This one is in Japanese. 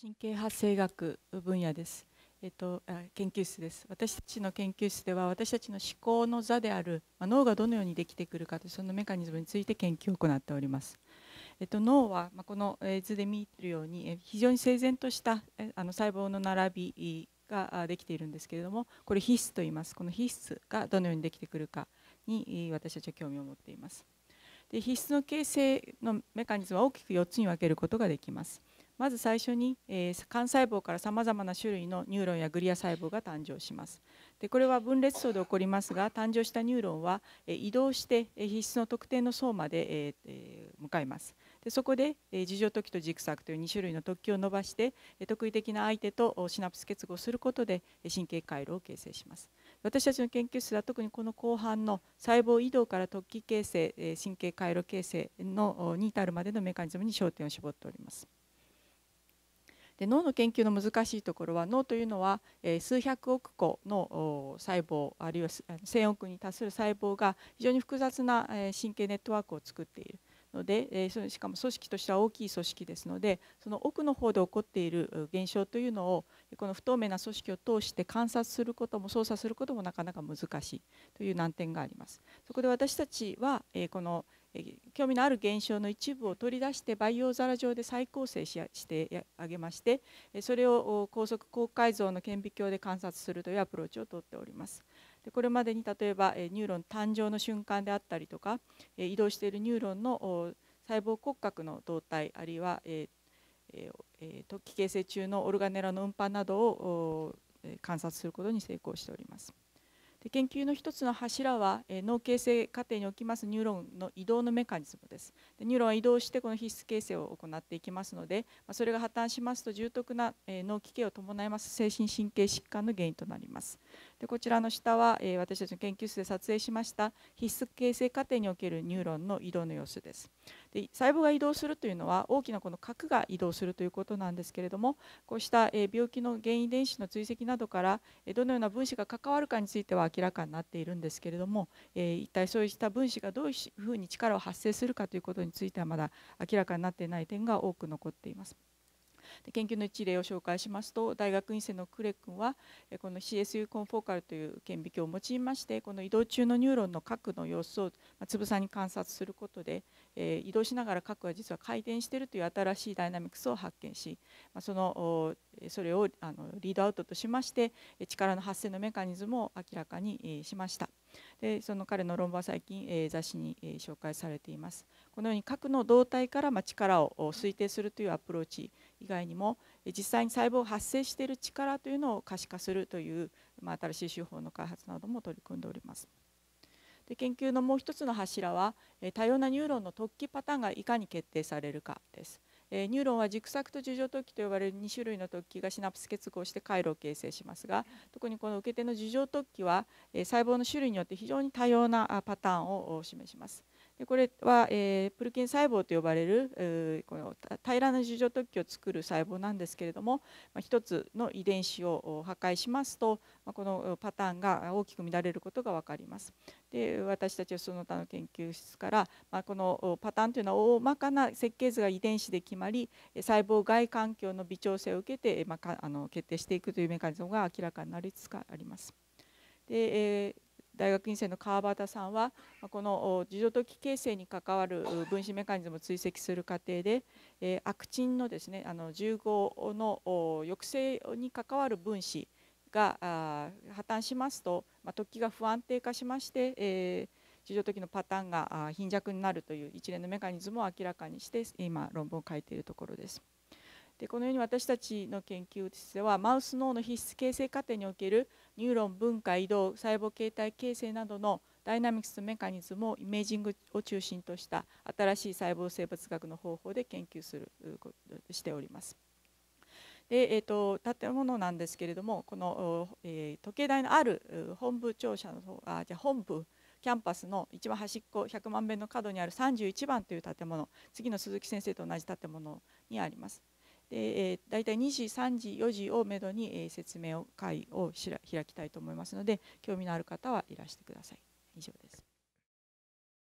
神経発生学分野です。えっと、研究室です私たちの研究室では私たちの思考の座である、ま脳がどのようにできてくるかとそのメカニズムについて研究を行っております、えっと、脳は、まこの図で見ているように非常に整然としたあの細胞の並びができているんですけれどもこれ皮質と言いますこの皮質がどのようにできてくるかに私たちは興味を持っていますで皮質の形成のメカニズムは大きく4つに分けることができますまず最初に、えー、幹細胞からさまざまな種類のニューロンやグリア細胞が誕生しますでこれは分裂層で起こりますが誕生したニューロンは、え移動して、え必須の特定の層まで、ええ向かいますでそこで自助突起と軸索という2種類の突起を伸ばして特異的な相手とシナプス結合することで神経回路を形成します私たちの研究室では特にこの後半の細胞移動から突起形成神経回路形成のに至るまでのメカニズムに焦点を絞っております。で脳の研究の難しいところは脳というのは、え数百億個の細胞あるいは1,000億に達する細胞が非常に複雑な、え神経ネットワークを作っている。ので、えー、しかも組織としては大きい組織ですのでその奥の方で起こっている現象というのをこの不透明な組織を通して観察することも操作することもなかなか難しいという難点があります。そこで私たちは、えこの興味のある現象の一部を取り出して培養皿上で再構成ししてあげましてそれを高速高解像の顕微鏡で観察するというアプローチをとっております。でこれまでに例えばニューロン誕生の瞬間であったりとか移動しているニューロンの細胞骨格の動態あるいは突起形成中のオルガネラの運搬などを観察することに成功しております。で研究の一つの柱は、え脳形成過程におきますニューロンの移動のメカニズムですでニューロンは移動してこの皮質形成を行っていきますので、まそれが破綻しますと重篤な、え脳機器を伴います精神神経疾患の原因となりますでこちらの下は、え私たちの研究室で撮影しました皮質形成過程におけるニューロンの移動の様子ですで細胞が移動するというのは大きなこの核が移動するということなんですけれどもこうした、え病気の原因遺伝子の追跡などから、えどのような分子が関わるかについては明明らかになっているんですけれども、え一体そうした分子がどういうふうに力を発生するかということについてはまだ明らかになっていない点が多く残っています。研究の一例を紹介しますと大学院生のクレ君はこの CSU コンフォーカルという顕微鏡を用いましてこの移動中のニューロンの核の様子をつぶさに観察することで、え移動しながら核は実は回転しているという新しいダイナミクスを発見し、まそのそれをあのリードアウトとしまして力の発生のメカニズムを明らかにしました。でその彼の論文は最近、えー、雑誌に、えー、紹介されていますこのように核の動態から、まあ、力を推定するというアプローチ以外にも実際に細胞が発生している力というのを可視化するという、まあ、新しい手法の開発なども取り組んでおります。で研究のもう一つの柱は多様なニューロンの突起パターンがいかに決定されるかです。えニューロンは軸索と樹状突起と呼ばれる2種類の突起がシナプス結合して回路を形成しますが特にこの受け手の樹状突起は、え細胞の種類によって非常に多様なパターンを示します。でこれは、えー、プルキン細胞と呼ばれる、えー、この平らな樹状突起を作る細胞なんですけれども、まあ、1つの遺伝子を破壊しますと、まあ、このパターンが大きく乱れることが分かります。で私たちはその他の研究室から、まあ、このパターンというのは大まかな設計図が遺伝子で決まり細胞外環境の微調整を受けて、まあ、あの決定していくというメカニズムが明らかになりつつあります。で大学院生の川端さんはこの自助的形成に関わる分子メカニズムを追跡する過程で、えアクチンのですねあの15の抑制に関わる分子が破綻しますと、ま突起が不安定化しまして、え自助的のパターンが貧弱になるという一連のメカニズムを明らかにして今論文を書いているところです。でこのように私たちの研究室ではマウス脳の必須形成過程におけるニューロン分解移動細胞形態形成などのダイナミクスとメカニズムをイメージングを中心とした新しい細胞生物学の方法で研究するしております。でえーと、建物なんですけれどもこの、えー、時計台のある本部庁舎の方あじゃ本部キャンパスの一番端っこ100万遍の角にある31番という建物次の鈴木先生と同じ建物にあります。で、えー、大体2時3時4時をめどに、えー、説明を会を開きたいと思いますので興味のある方はいらしてください以上です